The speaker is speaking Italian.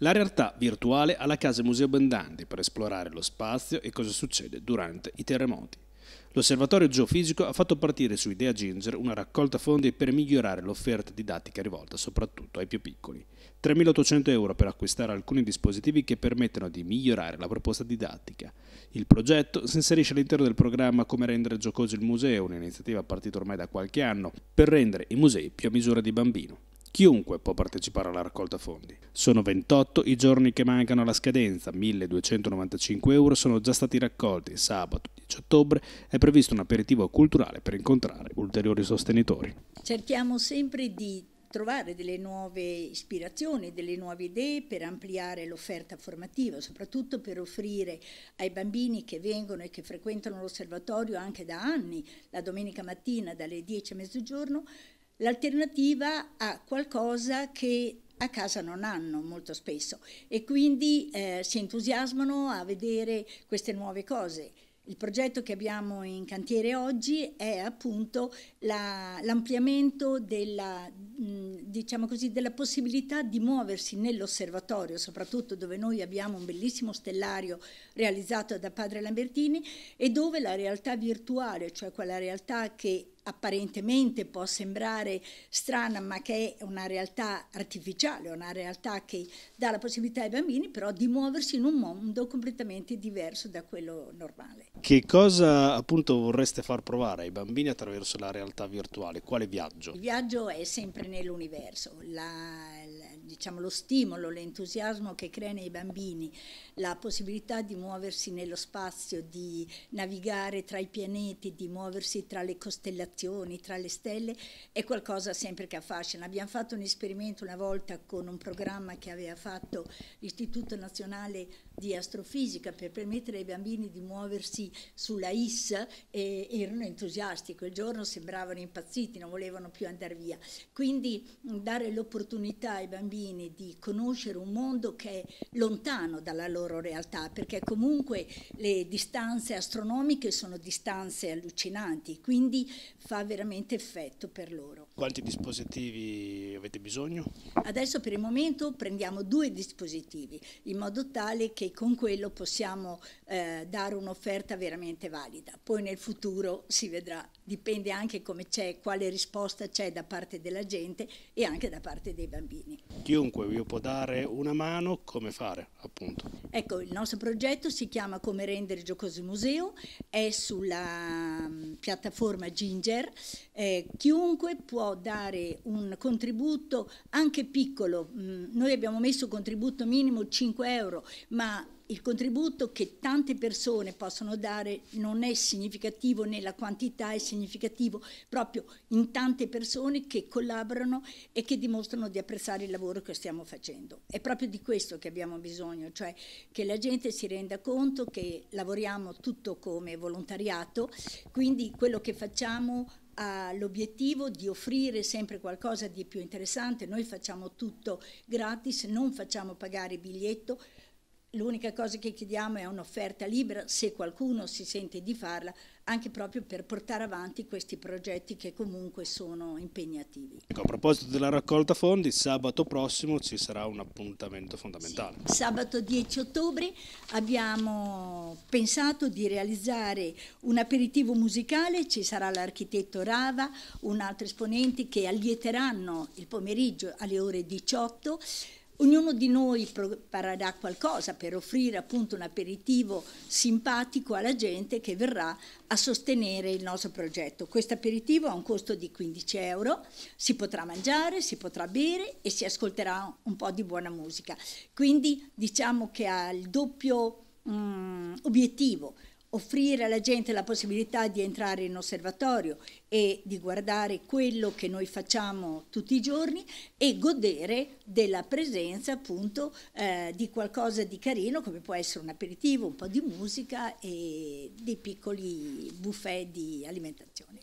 La realtà virtuale alla Casa Museo Bendandi per esplorare lo spazio e cosa succede durante i terremoti. L'Osservatorio Geofisico ha fatto partire su Idea Ginger una raccolta fondi per migliorare l'offerta didattica rivolta soprattutto ai più piccoli. 3.800 euro per acquistare alcuni dispositivi che permettono di migliorare la proposta didattica. Il progetto si inserisce all'interno del programma Come rendere giocoso il museo, un'iniziativa partita ormai da qualche anno, per rendere i musei più a misura di bambino. Chiunque può partecipare alla raccolta fondi. Sono 28 i giorni che mancano alla scadenza, 1295 euro sono già stati raccolti. Sabato 10 ottobre è previsto un aperitivo culturale per incontrare ulteriori sostenitori. Cerchiamo sempre di trovare delle nuove ispirazioni, delle nuove idee per ampliare l'offerta formativa, soprattutto per offrire ai bambini che vengono e che frequentano l'osservatorio anche da anni, la domenica mattina dalle 10 a mezzogiorno, l'alternativa a qualcosa che a casa non hanno molto spesso e quindi eh, si entusiasmano a vedere queste nuove cose. Il progetto che abbiamo in cantiere oggi è appunto l'ampliamento la, della, mm, diciamo così, della possibilità di muoversi nell'osservatorio, soprattutto dove noi abbiamo un bellissimo stellario realizzato da Padre Lambertini e dove la realtà virtuale, cioè quella realtà che apparentemente può sembrare strana, ma che è una realtà artificiale, una realtà che dà la possibilità ai bambini però di muoversi in un mondo completamente diverso da quello normale. Che cosa appunto vorreste far provare ai bambini attraverso la realtà virtuale? Quale viaggio? Il viaggio è sempre nell'universo, la, diciamo, lo stimolo, l'entusiasmo che crea nei bambini, la possibilità di muoversi nello spazio, di navigare tra i pianeti, di muoversi tra le costellazioni, tra le stelle, è qualcosa sempre che affascina. Abbiamo fatto un esperimento una volta con un programma che aveva fatto l'Istituto Nazionale di Astrofisica per permettere ai bambini di muoversi sulla IS e erano entusiasti, quel giorno sembravano impazziti, non volevano più andare via. Quindi dare l'opportunità ai bambini bambini di conoscere un mondo che è lontano dalla loro realtà, perché comunque le distanze astronomiche sono distanze allucinanti, quindi fa veramente effetto per loro. Quanti dispositivi avete bisogno? Adesso per il momento prendiamo due dispositivi, in modo tale che con quello possiamo eh, dare un'offerta veramente valida. Poi nel futuro si vedrà, dipende anche come c'è, quale risposta c'è da parte della gente e anche da parte dei bambini chiunque vi può dare una mano, come fare appunto? Ecco, il nostro progetto si chiama Come rendere giocoso il museo, è sulla mm, piattaforma Ginger, eh, chiunque può dare un contributo anche piccolo, mm, noi abbiamo messo un contributo minimo 5 euro, ma il contributo che tante persone possono dare non è significativo nella quantità, è significativo proprio in tante persone che collaborano e che dimostrano di apprezzare il lavoro che stiamo facendo. È proprio di questo che abbiamo bisogno, cioè che la gente si renda conto che lavoriamo tutto come volontariato, quindi quello che facciamo ha l'obiettivo di offrire sempre qualcosa di più interessante, noi facciamo tutto gratis, non facciamo pagare biglietto, L'unica cosa che chiediamo è un'offerta libera, se qualcuno si sente di farla, anche proprio per portare avanti questi progetti che comunque sono impegnativi. Ecco, a proposito della raccolta fondi, sabato prossimo ci sarà un appuntamento fondamentale. Sì, sabato 10 ottobre abbiamo pensato di realizzare un aperitivo musicale, ci sarà l'architetto Rava, un altro esponente che allieteranno il pomeriggio alle ore 18 Ognuno di noi preparerà qualcosa per offrire appunto un aperitivo simpatico alla gente che verrà a sostenere il nostro progetto. Questo aperitivo ha un costo di 15 euro, si potrà mangiare, si potrà bere e si ascolterà un po' di buona musica. Quindi diciamo che ha il doppio mh, mm, obiettivo, offrire alla gente la possibilità di entrare in osservatorio e di guardare quello che noi facciamo tutti i giorni e godere della presenza appunto eh, di qualcosa di carino come può essere un aperitivo, un po' di musica e dei piccoli buffet di alimentazione.